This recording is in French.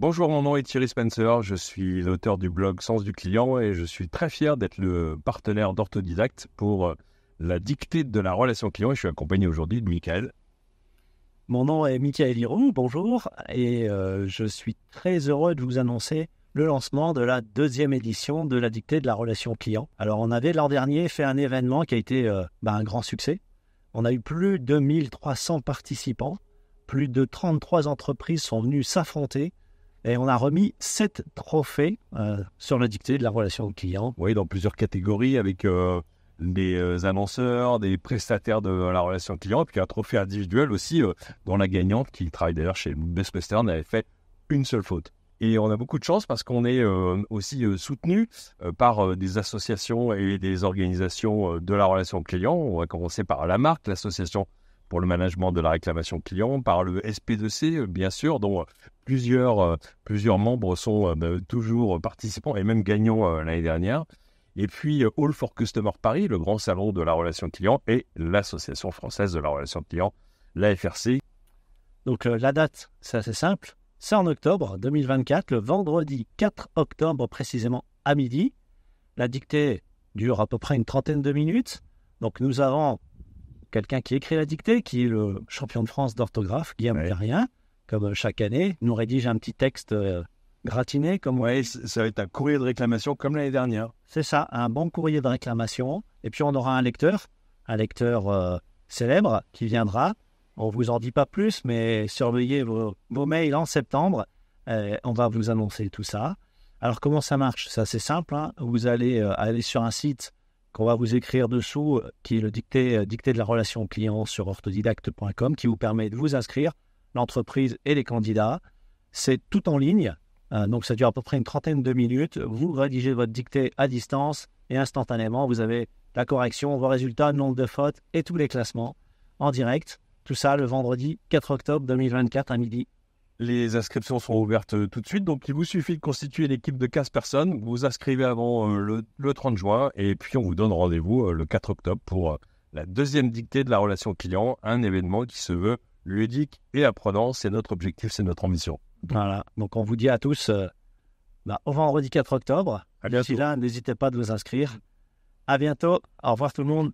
Bonjour, mon nom est Thierry Spencer, je suis l'auteur du blog Sens du client et je suis très fier d'être le partenaire d'Orthodidacte pour euh, la dictée de la relation client et je suis accompagné aujourd'hui de Michael. Mon nom est Michael Hiron, bonjour, et euh, je suis très heureux de vous annoncer le lancement de la deuxième édition de la dictée de la relation client. Alors on avait l'an dernier fait un événement qui a été euh, bah, un grand succès. On a eu plus de 2300 participants, plus de 33 entreprises sont venues s'affronter et on a remis sept trophées euh, sur la dictée de la relation client. Oui, dans plusieurs catégories avec euh, des euh, annonceurs, des prestataires de la relation client, puis un trophée individuel aussi dont la gagnante qui travaille d'ailleurs chez Best Western avait fait une seule faute. Et on a beaucoup de chance parce qu'on est aussi soutenu par des associations et des organisations de la relation client. On va commencer par la marque, l'association pour le management de la réclamation client, par le SP2C, bien sûr, dont plusieurs, euh, plusieurs membres sont euh, ben, toujours participants et même gagnants euh, l'année dernière. Et puis All for Customer Paris, le grand salon de la relation client, et l'Association française de la relation client, l'AFRC. Donc la date, c'est assez simple. C'est en octobre 2024, le vendredi 4 octobre précisément à midi. La dictée dure à peu près une trentaine de minutes. Donc nous avons quelqu'un qui écrit la dictée, qui est le champion de France d'orthographe, Guillaume ouais. comme euh, chaque année, nous rédige un petit texte euh, gratiné. Comme ça va être un courrier de réclamation comme l'année dernière. C'est ça, un bon courrier de réclamation. Et puis on aura un lecteur, un lecteur euh, célèbre qui viendra. On vous en dit pas plus, mais surveillez vos, mails en septembre. on va vous annoncer tout ça. Alors comment ça marche C'est assez simple. Hein. Vous allez aller sur un site on va vous écrire dessous, euh, qui est le dicté, euh, dicté de la relation client sur orthodidacte.com, qui vous permet de vous inscrire, l'entreprise et les candidats. C'est tout en ligne, hein, donc ça dure à peu près une trentaine de minutes. Vous rédigez votre dicté à distance et instantanément, vous avez la correction, vos résultats, le nombre de fautes et tous les classements en direct. Tout ça le vendredi 4 octobre 2024 à midi. Les inscriptions sont ouvertes euh, tout de suite, donc il vous suffit de constituer l'équipe de 15 personnes. Vous vous inscrivez avant euh, le, 30 juin et puis on vous donne rendez-vous euh, le 4 octobre pour la deuxième dictée de la relation client, un événement qui se veut ludique et apprenant. C'est notre objectif, c'est notre ambition. Voilà, donc on vous dit à tous bah, au vendredi 4 octobre. là, n'hésitez pas de vous inscrire. À bientôt. Au revoir tout le monde.